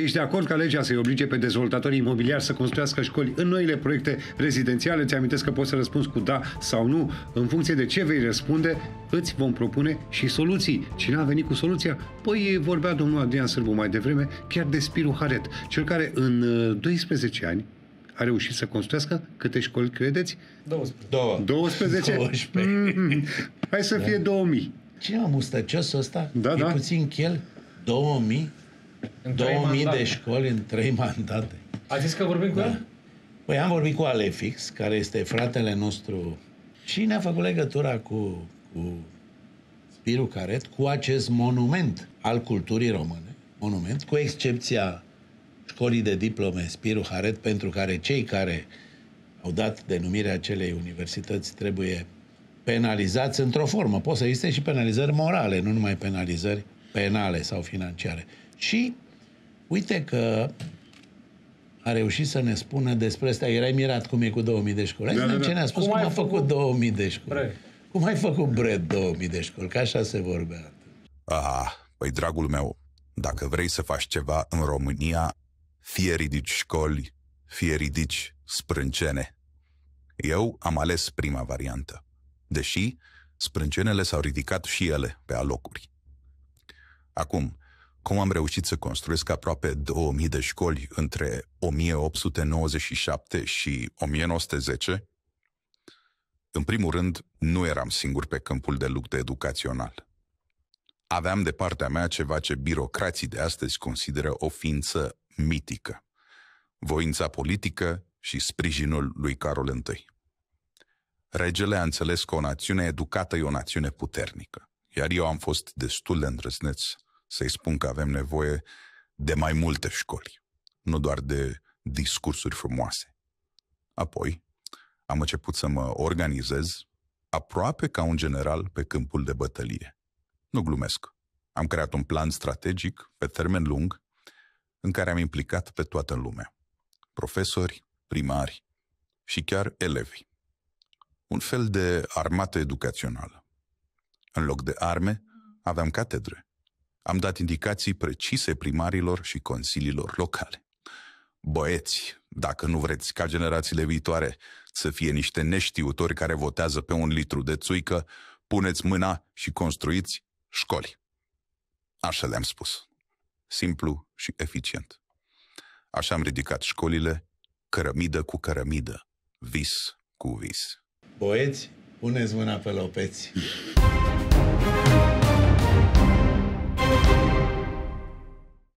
Ești de acord ca legea să-i oblige pe dezvoltatorii imobiliari să construiască școli în noile proiecte rezidențiale? Ți amintesc că poți să răspunzi cu da sau nu. În funcție de ce vei răspunde, îți vom propune și soluții. Cine a venit cu soluția? Păi vorbea domnul Adrian Sârbu mai devreme chiar de Spiru Haret, cel care în 12 uh, ani a reușit să construiască câte școli credeți? 12. 12? 12. Mm-hmm. Hai să da. fie 2000. Ce amustăcios ăsta? Da, e da. puțin chel? 2000? În 2000 de școli în 3 mandate. A zis că vorbim cu da. el? Păi am vorbit cu Alefix, care este fratele nostru și ne-a făcut legătura cu, cu Spiru Caret, cu acest monument al culturii române, monument, cu excepția școlii de diplome Spiru Haret, pentru care cei care au dat denumirea acelei universități trebuie penalizați într-o formă. Pot să existe și penalizări morale, nu numai penalizări penale sau financiare. Și uite că a reușit să ne spună despre asta. Erai mirat cum e cu 2000 de școli. Da, da, da. ce ne-a spus cum, cum a făcut, 2000 de școli. Bre. Cum ai făcut bret 2000 de școli? Ca așa se vorbea. Ah, păi dragul meu, dacă vrei să faci ceva în România, fie ridici școli, fie ridici sprâncene. Eu am ales prima variantă, deși sprâncenele s-au ridicat și ele pe alocuri. Acum, cum am reușit să construiesc aproape 2000 de școli între 1897 și 1910? În primul rând, nu eram singur pe câmpul de luptă educațional. Aveam de partea mea ceva ce birocrații de astăzi consideră o ființă mitică, voința politică și sprijinul lui Carol I. Regele a înțeles că o națiune educată e o națiune puternică, iar eu am fost destul de îndrăzneț să-i spun că avem nevoie de mai multe școli, nu doar de discursuri frumoase. Apoi, am început să mă organizez aproape ca un general pe câmpul de bătălie. Nu glumesc. Am creat un plan strategic pe termen lung în care am implicat pe toată lumea. Profesori, primari și chiar elevi. Un fel de armată educațională. În loc de arme, aveam catedre, am dat indicații precise primarilor și consiliilor locale. Băieți, dacă nu vreți ca generațiile viitoare să fie niște neștiutori care votează pe un litru de țuică, puneți mâna și construiți școli. Așa le-am spus. Simplu și eficient. Așa am ridicat școlile, cărămidă cu cărămidă, vis cu vis. Băieți, puneți mâna pe lopeți.